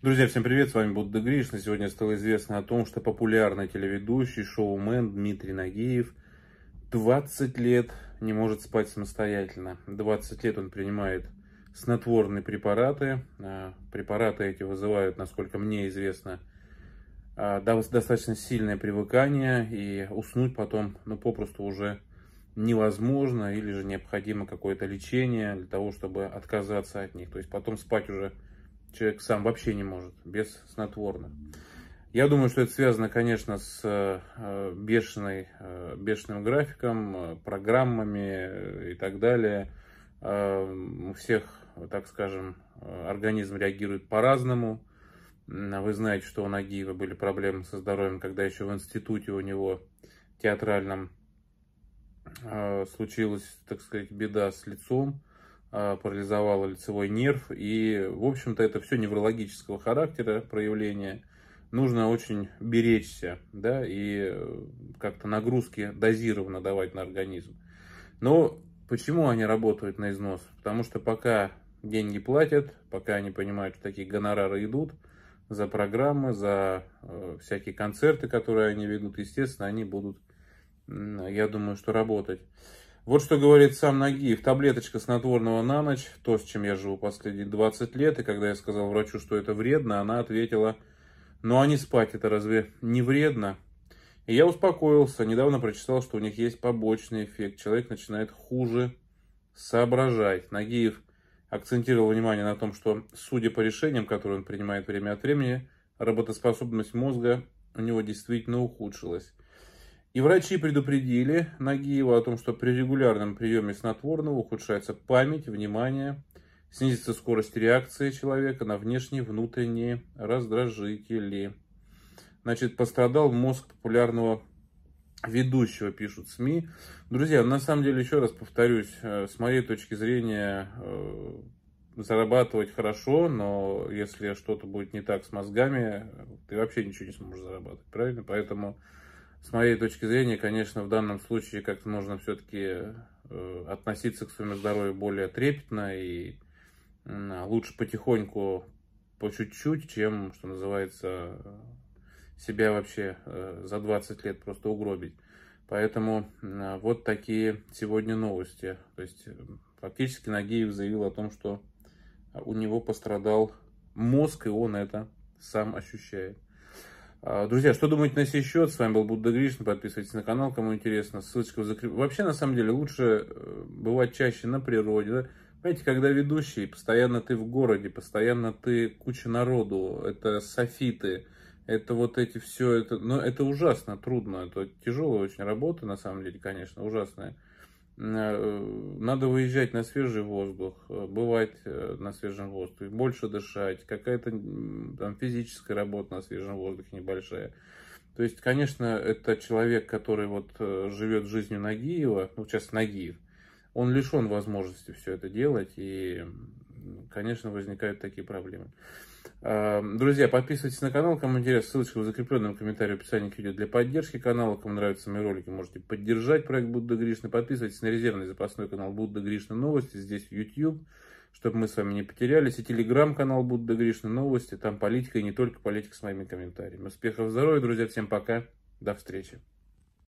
Друзья, всем привет, с вами Будда Гришна. Сегодня стало известно о том, что популярный телеведущий, шоумен Дмитрий Нагиев 20 лет не может спать самостоятельно. 20 лет он принимает снотворные препараты. А, препараты эти вызывают, насколько мне известно, а, достаточно сильное привыкание и уснуть потом ну, попросту уже невозможно или же необходимо какое-то лечение для того, чтобы отказаться от них. То есть потом спать уже человек сам вообще не может, без снотворных. Я думаю, что это связано, конечно, с э, бешеной, э, бешеным графиком, э, программами и так далее. У всех, так скажем, организм реагирует по-разному. А вы знаете, что у Нагиева были проблемы со здоровьем, когда еще в институте у него театральном случилась, так сказать, беда с лицом. А, парализовала лицевой нерв. И, в общем-то, это все неврологического характера проявления. Нужно очень беречься, да, и э, как-то нагрузки дозированно давать на организм. Но почему они работают на износ? Потому что пока деньги платят, пока они понимают, что такие гонорары идут за программы, за э, всякие концерты, которые они ведут, естественно, они будут, я думаю, что работать. Вот что говорит сам Нагиев. Таблеточка снотворного на ночь, то, с чем я живу последние 20 лет. И когда я сказал врачу, что это вредно, она ответила, ну а не спать это разве не вредно? И я успокоился. Недавно прочитал, что у них есть побочный эффект. Человек начинает хуже соображать. Нагиев акцентировал внимание на том, что, судя по решениям, которые он принимает время от времени, работоспособность мозга у него действительно ухудшилась. И врачи предупредили Нагиева о том, что при регулярном приеме снотворного ухудшается память, внимание, снизится скорость реакции человека на внешние внутренние раздражители. Значит, пострадал мозг популярного ведущего, пишут СМИ. Друзья, на самом деле, еще раз повторюсь, э, с моей точки зрения, э, зарабатывать хорошо, но если что-то будет не так с мозгами, ты вообще ничего не сможешь зарабатывать, правильно? Поэтому с моей точки зрения, конечно, в данном случае как-то нужно все-таки э, относиться к своему здоровью более трепетно и лучше потихоньку, по чуть-чуть, чем, что называется, себя вообще э, за 20 лет просто угробить. Поэтому вот такие сегодня новости. То есть э, фактически Нагиев заявил о том, что у него пострадал мозг, и он это сам ощущает. А, друзья, что думаете на сей счет? С вами был Будда Гришин. Подписывайтесь на канал, кому интересно. Ссылочка в закреплении. Вообще, на самом деле, лучше э, бывать чаще на природе. Да? Понимаете, когда ведущий, постоянно ты в городе, постоянно ты куча народу, это софиты, это вот эти все, это, но ну, это ужасно трудно, это тяжелая очень работа, на самом деле, конечно, ужасная. Э, надо выезжать на свежий воздух, э, бывать э, на свежем воздухе, больше дышать, какая-то там физическая работа на свежем воздухе небольшая. То есть, конечно, это человек, который вот живет жизнью Нагиева, ну, сейчас Нагиев, он лишен возможности все это делать, и, конечно, возникают такие проблемы. Эм, друзья, подписывайтесь на канал, кому интересно, ссылочка в закрепленном комментарии в описании к видео для поддержки канала. Кому нравятся мои ролики, можете поддержать проект Будда Гришна. Подписывайтесь на резервный запасной канал Будда Гришна Новости, здесь YouTube, чтобы мы с вами не потерялись. И телеграм-канал Будда Гришна Новости, там политика и не только политика с моими комментариями. Успехов, здоровья, друзья, всем пока, до встречи.